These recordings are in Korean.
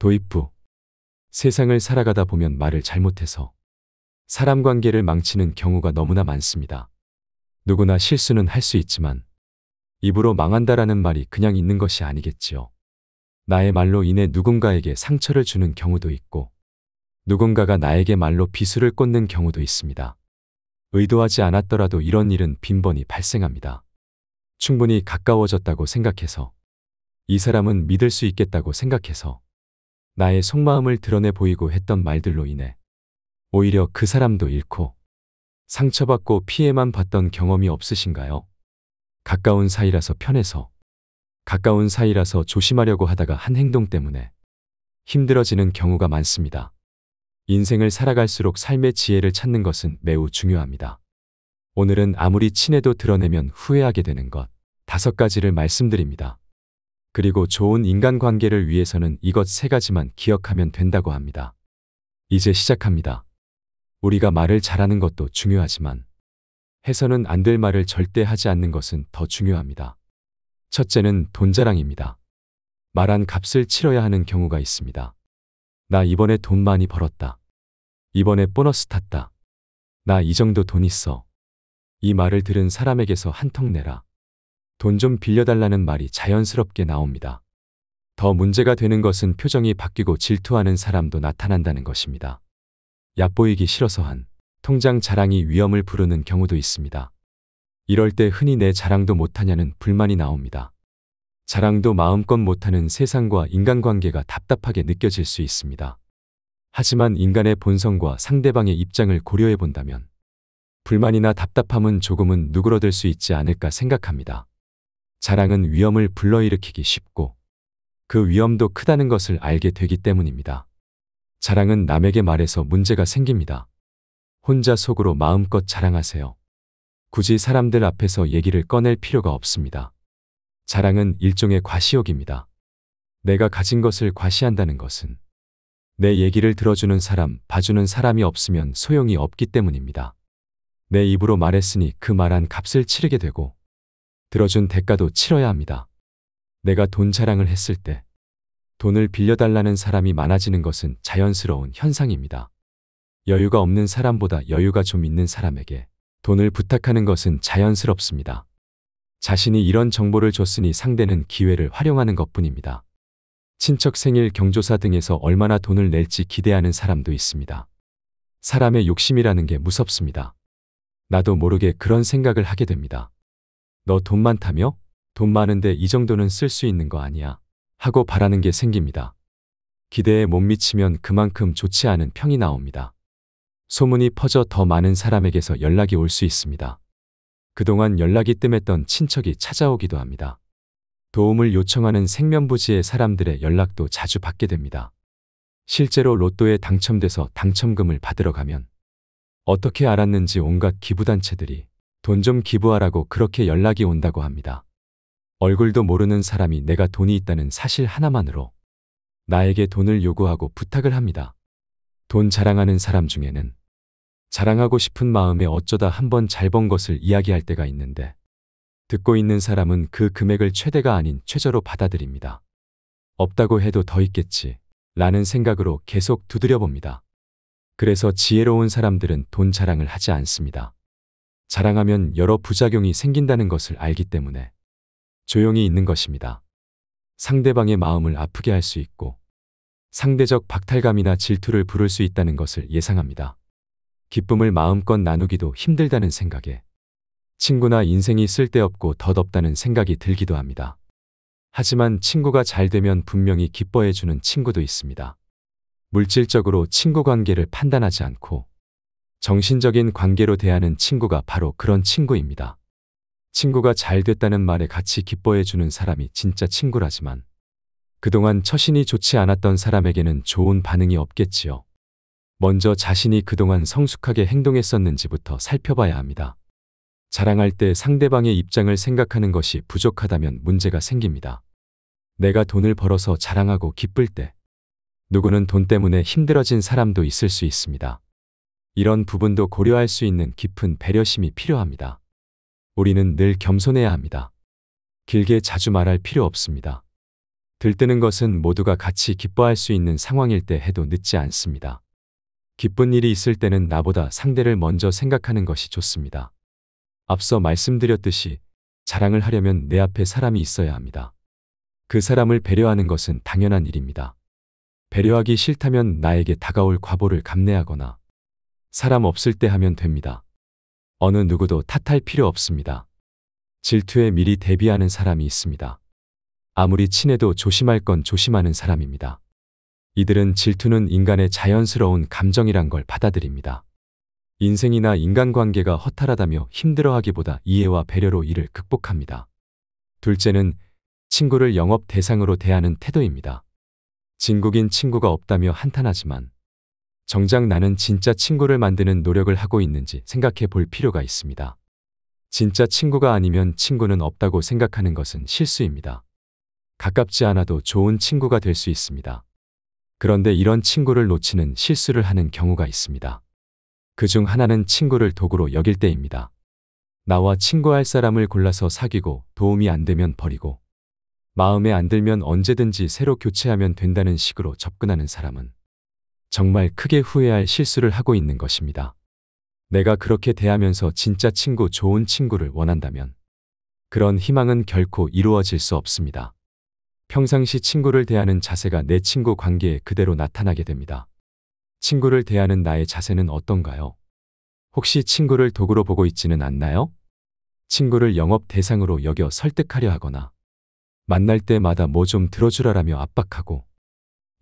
도입 부. 세상을 살아가다 보면 말을 잘못해서 사람 관계를 망치는 경우가 너무나 많습니다. 누구나 실수는 할 수 있지만 입으로 망한다라는 말이 그냥 있는 것이 아니겠지요. 나의 말로 인해 누군가에게 상처를 주는 경우도 있고 누군가가 나에게 말로 비수를 꽂는 경우도 있습니다. 의도하지 않았더라도 이런 일은 빈번히 발생합니다. 충분히 가까워졌다고 생각해서 이 사람은 믿을 수 있겠다고 생각해서 나의 속마음을 드러내 보이고 했던 말들로 인해 오히려 그 사람도 잃고 상처받고 피해만 봤던 경험이 없으신가요? 가까운 사이라서 편해서 가까운 사이라서 조심하려고 하다가 한 행동 때문에 힘들어지는 경우가 많습니다. 인생을 살아갈수록 삶의 지혜를 찾는 것은 매우 중요합니다. 오늘은 아무리 친해도 드러내면 후회하게 되는 것 다섯 가지를 말씀드립니다. 그리고 좋은 인간관계를 위해서는 이것 세 가지만 기억하면 된다고 합니다. 이제 시작합니다. 우리가 말을 잘하는 것도 중요하지만 해서는 안 될 말을 절대 하지 않는 것은 더 중요합니다. 첫째는 돈자랑입니다. 말한 값을 치러야 하는 경우가 있습니다. 나 이번에 돈 많이 벌었다. 이번에 보너스 탔다. 나 이 정도 돈 있어. 이 말을 들은 사람에게서 한턱 내라. 돈좀 빌려달라는 말이 자연스럽게 나옵니다. 더 문제가 되는 것은 표정이 바뀌고 질투하는 사람도 나타난다는 것입니다. 얕보이기 싫어서 한 통장 자랑이 위험을 부르는 경우도 있습니다. 이럴 때 흔히 내 자랑도 못하냐는 불만이 나옵니다. 자랑도 마음껏 못하는 세상과 인간관계가 답답하게 느껴질 수 있습니다. 하지만 인간의 본성과 상대방의 입장을 고려해 본다면 불만이나 답답함은 조금은 누그러들 수 있지 않을까 생각합니다. 자랑은 위험을 불러일으키기 쉽고 그 위험도 크다는 것을 알게 되기 때문입니다. 자랑은 남에게 말해서 문제가 생깁니다. 혼자 속으로 마음껏 자랑하세요. 굳이 사람들 앞에서 얘기를 꺼낼 필요가 없습니다. 자랑은 일종의 과시욕입니다. 내가 가진 것을 과시한다는 것은 내 얘기를 들어주는 사람, 봐주는 사람이 없으면 소용이 없기 때문입니다. 내 입으로 말했으니 그 말한 값을 치르게 되고 들어준 대가도 치러야 합니다. 내가 돈 자랑을 했을 때 돈을 빌려달라는 사람이 많아지는 것은 자연스러운 현상입니다. 여유가 없는 사람보다 여유가 좀 있는 사람에게 돈을 부탁하는 것은 자연스럽습니다. 자신이 이런 정보를 줬으니 상대는 기회를 활용하는 것 뿐입니다. 친척 생일 경조사 등에서 얼마나 돈을 낼지 기대하는 사람도 있습니다. 사람의 욕심이라는 게 무섭습니다. 나도 모르게 그런 생각을 하게 됩니다. 너돈 많다며? 돈 많은데 이 정도는 쓸 수 있는 거 아니야. 하고 바라는 게 생깁니다. 기대에 못 미치면 그만큼 좋지 않은 평이 나옵니다. 소문이 퍼져 더 많은 사람에게서 연락이 올 수 있습니다. 그동안 연락이 뜸했던 친척이 찾아오기도 합니다. 도움을 요청하는 생면부지의 사람들의 연락도 자주 받게 됩니다. 실제로 로또에 당첨돼서 당첨금을 받으러 가면 어떻게 알았는지 온갖 기부단체들이 돈좀 기부하라고 그렇게 연락이 온다고 합니다. 얼굴도 모르는 사람이 내가 돈이 있다는 사실 하나만으로 나에게 돈을 요구하고 부탁을 합니다. 돈 자랑하는 사람 중에는 자랑하고 싶은 마음에 어쩌다 한번 잘 번 것을 이야기할 때가 있는데 듣고 있는 사람은 그 금액을 최대가 아닌 최저로 받아들입니다. 없다고 해도 더 있겠지 라는 생각으로 계속 두드려 봅니다. 그래서 지혜로운 사람들은 돈 자랑을 하지 않습니다. 자랑하면 여러 부작용이 생긴다는 것을 알기 때문에 조용히 있는 것입니다. 상대방의 마음을 아프게 할 수 있고 상대적 박탈감이나 질투를 부를 수 있다는 것을 예상합니다. 기쁨을 마음껏 나누기도 힘들다는 생각에 친구나 인생이 쓸데없고 덧없다는 생각이 들기도 합니다. 하지만 친구가 잘 되면 분명히 기뻐해주는 친구도 있습니다. 물질적으로 친구 관계를 판단하지 않고 정신적인 관계로 대하는 친구가 바로 그런 친구입니다. 친구가 잘 됐다는 말에 같이 기뻐해 주는 사람이 진짜 친구라지만 그동안 처신이 좋지 않았던 사람에게는 좋은 반응이 없겠지요. 먼저 자신이 그동안 성숙하게 행동했었는지부터 살펴봐야 합니다. 자랑할 때 상대방의 입장을 생각하는 것이 부족하다면 문제가 생깁니다. 내가 돈을 벌어서 자랑하고 기쁠 때 누구는 돈 때문에 힘들어진 사람도 있을 수 있습니다. 이런 부분도 고려할 수 있는 깊은 배려심이 필요합니다. 우리는 늘 겸손해야 합니다. 길게 자주 말할 필요 없습니다. 들뜨는 것은 모두가 같이 기뻐할 수 있는 상황일 때 해도 늦지 않습니다. 기쁜 일이 있을 때는 나보다 상대를 먼저 생각하는 것이 좋습니다. 앞서 말씀드렸듯이 자랑을 하려면 내 앞에 사람이 있어야 합니다. 그 사람을 배려하는 것은 당연한 일입니다. 배려하기 싫다면 나에게 다가올 과보를 감내하거나 사람 없을 때 하면 됩니다. 어느 누구도 탓할 필요 없습니다. 질투에 미리 대비하는 사람이 있습니다. 아무리 친해도 조심할 건 조심하는 사람입니다. 이들은 질투는 인간의 자연스러운 감정이란 걸 받아들입니다. 인생이나 인간관계가 허탈하다며 힘들어하기보다 이해와 배려로 이를 극복합니다. 둘째는 친구를 영업 대상으로 대하는 태도입니다. 진국인 친구가 없다며 한탄하지만 정작 나는 진짜 친구를 만드는 노력을 하고 있는지 생각해 볼 필요가 있습니다. 진짜 친구가 아니면 친구는 없다고 생각하는 것은 실수입니다. 가깝지 않아도 좋은 친구가 될 수 있습니다. 그런데 이런 친구를 놓치는 실수를 하는 경우가 있습니다. 그 중 하나는 친구를 도구로 여길 때입니다. 나와 친구할 사람을 골라서 사귀고 도움이 안 되면 버리고 마음에 안 들면 언제든지 새로 교체하면 된다는 식으로 접근하는 사람은 정말 크게 후회할 실수를 하고 있는 것입니다. 내가 그렇게 대하면서 진짜 친구, 좋은 친구를 원한다면 그런 희망은 결코 이루어질 수 없습니다. 평상시 친구를 대하는 자세가 내 친구 관계에 그대로 나타나게 됩니다. 친구를 대하는 나의 자세는 어떤가요? 혹시 친구를 도구로 보고 있지는 않나요? 친구를 영업 대상으로 여겨 설득하려 하거나 만날 때마다 뭐 좀 들어주라라며 압박하고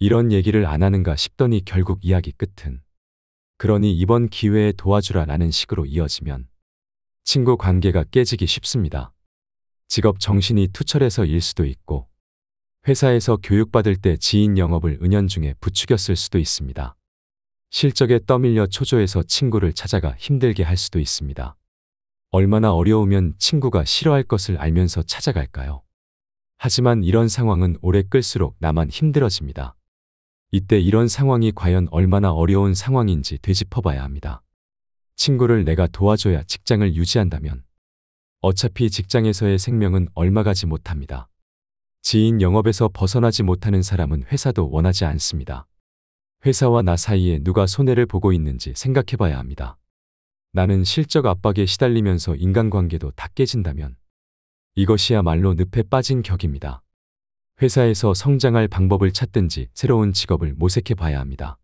이런 얘기를 안 하는가 싶더니 결국 이야기 끝은 그러니 이번 기회에 도와주라 라는 식으로 이어지면 친구 관계가 깨지기 쉽습니다. 직업 정신이 투철해서 일 수도 있고 회사에서 교육받을 때 지인 영업을 은연중에 부추겼을 수도 있습니다. 실적에 떠밀려 초조해서 친구를 찾아가 힘들게 할 수도 있습니다. 얼마나 어려우면 친구가 싫어할 것을 알면서 찾아갈까요? 하지만 이런 상황은 오래 끌수록 나만 힘들어집니다. 이때 이런 상황이 과연 얼마나 어려운 상황인지 되짚어봐야 합니다. 친구를 내가 도와줘야 직장을 유지한다면 어차피 직장에서의 생명은 얼마 가지 못합니다. 지인 영업에서 벗어나지 못하는 사람은 회사도 원하지 않습니다. 회사와 나 사이에 누가 손해를 보고 있는지 생각해봐야 합니다. 나는 실적 압박에 시달리면서 인간관계도 다 깨진다면 이것이야말로 늪에 빠진 격입니다. 회사에서 성장할 방법을 찾든지 새로운 직업을 모색해 봐야 합니다.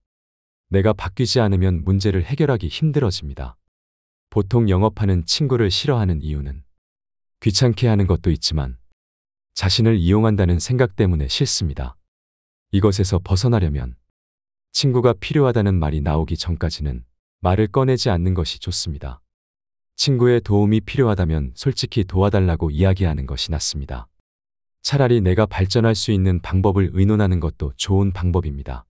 내가 바뀌지 않으면 문제를 해결하기 힘들어집니다. 보통 영업하는 친구를 싫어하는 이유는 귀찮게 하는 것도 있지만 자신을 이용한다는 생각 때문에 싫습니다. 이것에서 벗어나려면 친구가 필요하다는 말이 나오기 전까지는 말을 꺼내지 않는 것이 좋습니다. 친구의 도움이 필요하다면 솔직히 도와달라고 이야기하는 것이 낫습니다. 차라리 내가 발전할 수 있는 방법을 의논하는 것도 좋은 방법입니다.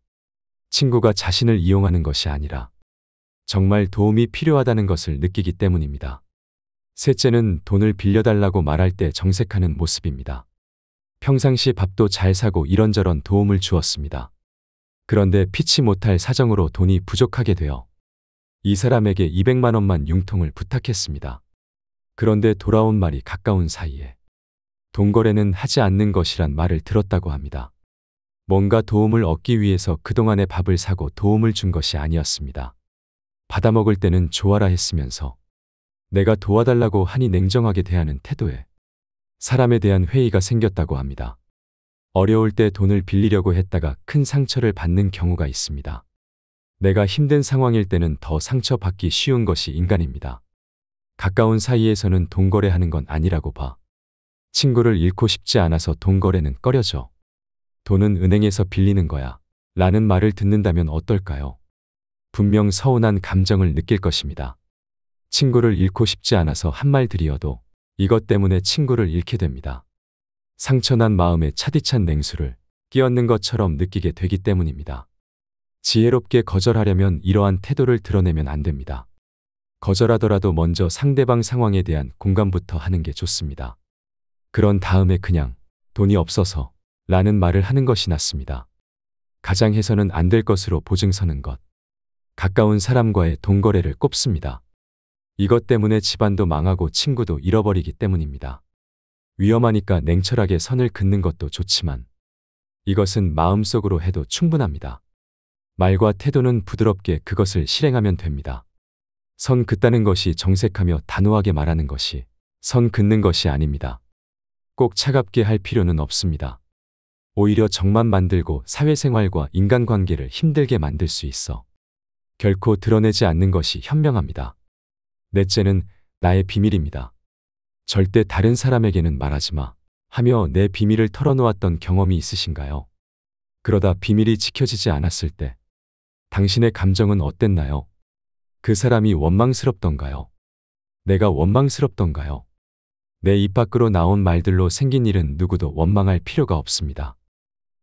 친구가 자신을 이용하는 것이 아니라 정말 도움이 필요하다는 것을 느끼기 때문입니다. 셋째는 돈을 빌려달라고 말할 때 정색하는 모습입니다. 평상시 밥도 잘 사고 이런저런 도움을 주었습니다. 그런데 피치 못할 사정으로 돈이 부족하게 되어 이 사람에게 200만 원만 융통을 부탁했습니다. 그런데 돌아온 말이 가까운 사이에 돈거래는 하지 않는 것이란 말을 들었다고 합니다. 뭔가 도움을 얻기 위해서 그동안의 밥을 사고 도움을 준 것이 아니었습니다. 받아먹을 때는 좋아라 했으면서 내가 도와달라고 하니 냉정하게 대하는 태도에 사람에 대한 회의가 생겼다고 합니다. 어려울 때 돈을 빌리려고 했다가 큰 상처를 받는 경우가 있습니다. 내가 힘든 상황일 때는 더 상처받기 쉬운 것이 인간입니다. 가까운 사이에서는 동거래하는 건 아니라고 봐. 친구를 잃고 싶지 않아서 돈 거래는 꺼려져. 돈은 은행에서 빌리는 거야. 라는 말을 듣는다면 어떨까요? 분명 서운한 감정을 느낄 것입니다. 친구를 잃고 싶지 않아서 한 말들이어도 이것 때문에 친구를 잃게 됩니다. 상처난 마음에 차디찬 냉수를 끼얹는 것처럼 느끼게 되기 때문입니다. 지혜롭게 거절하려면 이러한 태도를 드러내면 안 됩니다. 거절하더라도 먼저 상대방 상황에 대한 공감부터 하는 게 좋습니다. 그런 다음에 그냥 돈이 없어서 라는 말을 하는 것이 낫습니다. 가장 해서는 안 될 것으로 보증서는 것. 가까운 사람과의 돈거래를 꼽습니다. 이것 때문에 집안도 망하고 친구도 잃어버리기 때문입니다. 위험하니까 냉철하게 선을 긋는 것도 좋지만 이것은 마음속으로 해도 충분합니다. 말과 태도는 부드럽게 그것을 실행하면 됩니다. 선 긋다는 것이 정색하며 단호하게 말하는 것이 선 긋는 것이 아닙니다. 꼭 차갑게 할 필요는 없습니다. 오히려 정만 만들고 사회생활과 인간관계를 힘들게 만들 수 있어. 결코 드러내지 않는 것이 현명합니다. 넷째는 나의 비밀입니다. 절대 다른 사람에게는 말하지 마 하며 내 비밀을 털어놓았던 경험이 있으신가요? 그러다 비밀이 지켜지지 않았을 때 당신의 감정은 어땠나요? 그 사람이 원망스럽던가요? 내가 원망스럽던가요? 내입 밖으로 나온 말들로 생긴 일은 누구도 원망할 필요가 없습니다.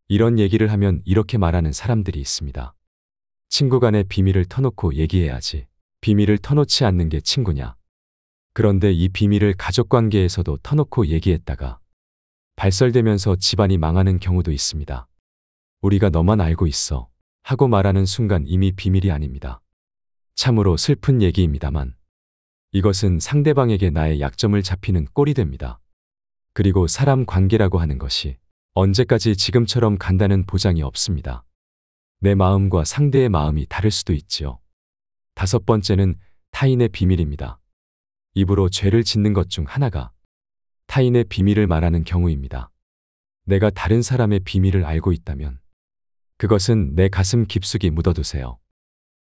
이런 얘기를 하면 이렇게 말하는 사람들이 있습니다. 친구 간의 비밀을 터놓고 얘기해야지. 비밀을 터놓지 않는 게 친구냐. 그런데 이 비밀을 가족 관계에서도 터놓고 얘기했다가 발설되면서 집안이 망하는 경우도 있습니다. 우리가 너만 알고 있어. 하고 말하는 순간 이미 비밀이 아닙니다. 참으로 슬픈 얘기입니다만. 이것은 상대방에게 나의 약점을 잡히는 꼴이 됩니다. 그리고 사람 관계라고 하는 것이 언제까지 지금처럼 간다는 보장이 없습니다. 내 마음과 상대의 마음이 다를 수도 있지요. 다섯 번째는 타인의 비밀입니다. 입으로 죄를 짓는 것 중 하나가 타인의 비밀을 말하는 경우입니다. 내가 다른 사람의 비밀을 알고 있다면 그것은 내 가슴 깊숙이 묻어두세요.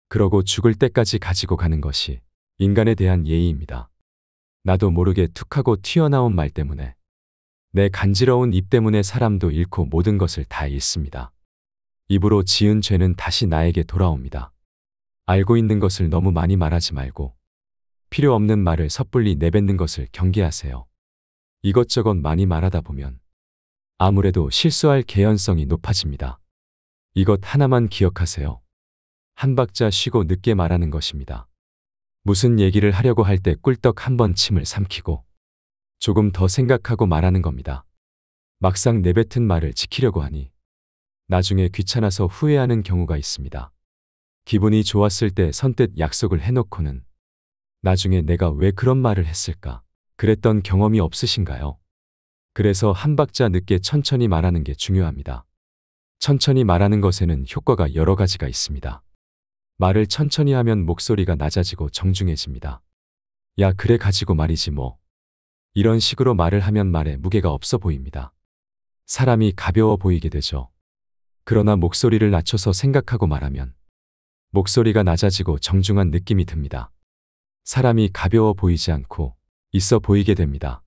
그러고 죽을 때까지 가지고 가는 것이 인간에 대한 예의입니다. 나도 모르게 툭하고 튀어나온 말 때문에 내 간지러운 입 때문에 사람도 잃고 모든 것을 다 잃습니다. 입으로 지은 죄는 다시 나에게 돌아옵니다. 알고 있는 것을 너무 많이 말하지 말고 필요 없는 말을 섣불리 내뱉는 것을 경계하세요. 이것저것 많이 말하다 보면 아무래도 실수할 개연성이 높아집니다. 이것 하나만 기억하세요. 한 박자 쉬고 늦게 말하는 것입니다. 무슨 얘기를 하려고 할 때 꿀떡 한 번 침을 삼키고 조금 더 생각하고 말하는 겁니다. 막상 내뱉은 말을 지키려고 하니 나중에 귀찮아서 후회하는 경우가 있습니다. 기분이 좋았을 때 선뜻 약속을 해놓고는 나중에 내가 왜 그런 말을 했을까? 그랬던 경험이 없으신가요? 그래서 한 박자 늦게 천천히 말하는 게 중요합니다. 천천히 말하는 것에는 효과가 여러 가지가 있습니다. 말을 천천히 하면 목소리가 낮아지고 정중해집니다. 야 그래 가지고 말이지 뭐. 이런 식으로 말을 하면 말에 무게가 없어 보입니다. 사람이 가벼워 보이게 되죠. 그러나 목소리를 낮춰서 생각하고 말하면 목소리가 낮아지고 정중한 느낌이 듭니다. 사람이 가벼워 보이지 않고 있어 보이게 됩니다.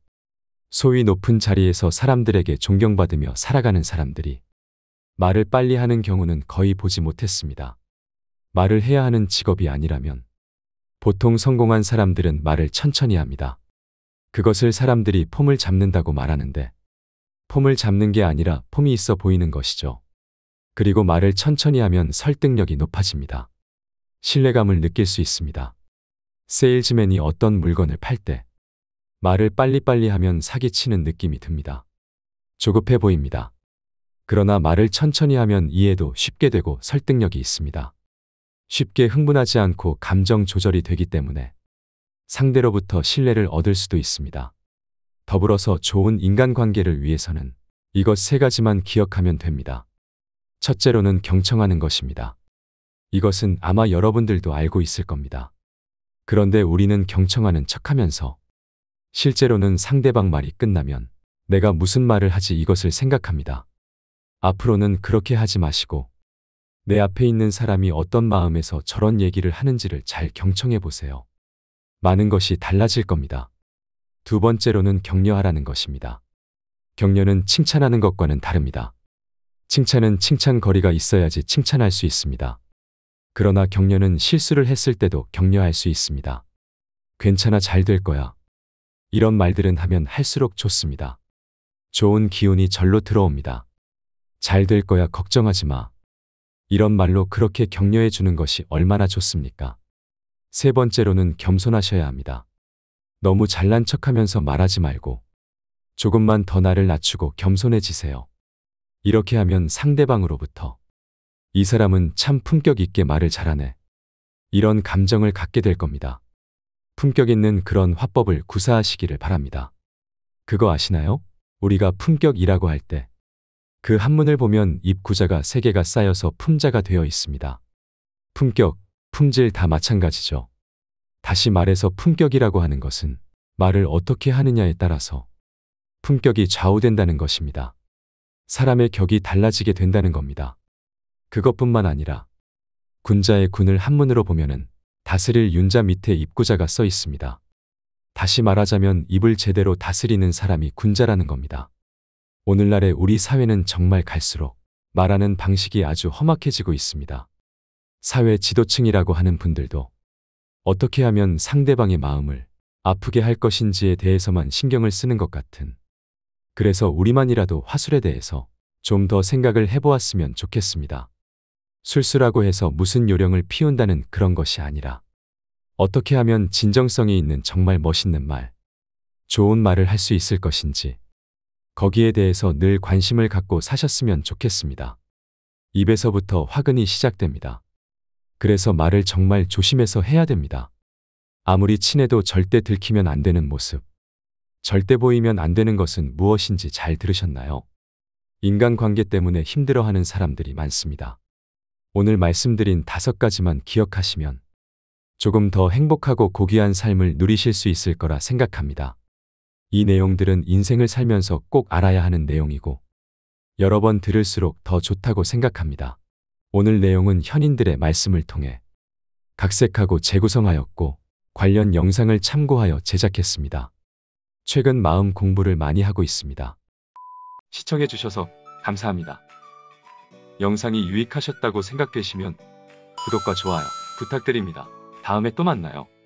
소위 높은 자리에서 사람들에게 존경받으며 살아가는 사람들이 말을 빨리 하는 경우는 거의 보지 못했습니다. 말을 해야 하는 직업이 아니라면 보통 성공한 사람들은 말을 천천히 합니다. 그것을 사람들이 폼을 잡는다고 말하는데 폼을 잡는 게 아니라 폼이 있어 보이는 것이죠. 그리고 말을 천천히 하면 설득력이 높아집니다. 신뢰감을 느낄 수 있습니다. 세일즈맨이 어떤 물건을 팔 때 말을 빨리빨리 하면 사기치는 느낌이 듭니다. 조급해 보입니다. 그러나 말을 천천히 하면 이해도 쉽게 되고 설득력이 있습니다. 쉽게 흥분하지 않고 감정 조절이 되기 때문에 상대로부터 신뢰를 얻을 수도 있습니다. 더불어서 좋은 인간관계를 위해서는 이것 세 가지만 기억하면 됩니다. 첫째로는 경청하는 것입니다. 이것은 아마 여러분들도 알고 있을 겁니다. 그런데 우리는 경청하는 척하면서 실제로는 상대방 말이 끝나면 내가 무슨 말을 하지 이것을 생각합니다. 앞으로는 그렇게 하지 마시고 내 앞에 있는 사람이 어떤 마음에서 저런 얘기를 하는지를 잘 경청해 보세요. 많은 것이 달라질 겁니다. 두 번째로는 격려하라는 것입니다. 격려는 칭찬하는 것과는 다릅니다. 칭찬은 칭찬거리가 있어야지 칭찬할 수 있습니다. 그러나 격려는 실수를 했을 때도 격려할 수 있습니다. 괜찮아 잘 될 거야. 이런 말들은 하면 할수록 좋습니다. 좋은 기운이 절로 들어옵니다. 잘 될 거야 걱정하지 마. 이런 말로 그렇게 격려해 주는 것이 얼마나 좋습니까? 세 번째로는 겸손하셔야 합니다. 너무 잘난 척하면서 말하지 말고 조금만 더 나를 낮추고 겸손해지세요. 이렇게 하면 상대방으로부터 이 사람은 참 품격 있게 말을 잘하네. 이런 감정을 갖게 될 겁니다. 품격 있는 그런 화법을 구사하시기를 바랍니다. 그거 아시나요? 우리가 품격이라고 할때 그 한문을 보면 입구자가 세 개가 쌓여서 품자가 되어 있습니다. 품격, 품질 다 마찬가지죠. 다시 말해서 품격이라고 하는 것은 말을 어떻게 하느냐에 따라서 품격이 좌우된다는 것입니다. 사람의 격이 달라지게 된다는 겁니다. 그것뿐만 아니라 군자의 군을 한문으로 보면은 다스릴 윤자 밑에 입구자가 써 있습니다. 다시 말하자면 입을 제대로 다스리는 사람이 군자라는 겁니다. 오늘날의 우리 사회는 정말 갈수록 말하는 방식이 아주 험악해지고 있습니다. 사회 지도층이라고 하는 분들도 어떻게 하면 상대방의 마음을 아프게 할 것인지에 대해서만 신경을 쓰는 것 같은 그래서 우리만이라도 화술에 대해서 좀 더 생각을 해보았으면 좋겠습니다. 술수라고 해서 무슨 요령을 피운다는 그런 것이 아니라 어떻게 하면 진정성이 있는 정말 멋있는 말, 좋은 말을 할 수 있을 것인지 거기에 대해서 늘 관심을 갖고 사셨으면 좋겠습니다. 입에서부터 화근이 시작됩니다. 그래서 말을 정말 조심해서 해야 됩니다. 아무리 친해도 절대 들키면 안 되는 모습. 절대 보이면 안 되는 것은 무엇인지 잘 들으셨나요? 인간관계 때문에 힘들어하는 사람들이 많습니다. 오늘 말씀드린 다섯 가지만 기억하시면 조금 더 행복하고 고귀한 삶을 누리실 수 있을 거라 생각합니다. 이 내용들은 인생을 살면서 꼭 알아야 하는 내용이고 여러 번 들을수록 더 좋다고 생각합니다. 오늘 내용은 현인들의 말씀을 통해 각색하고 재구성하였고 관련 영상을 참고하여 제작했습니다. 최근 마음 공부를 많이 하고 있습니다. 시청해주셔서 감사합니다. 영상이 유익하셨다고 생각되시면 구독과 좋아요 부탁드립니다. 다음에 또 만나요.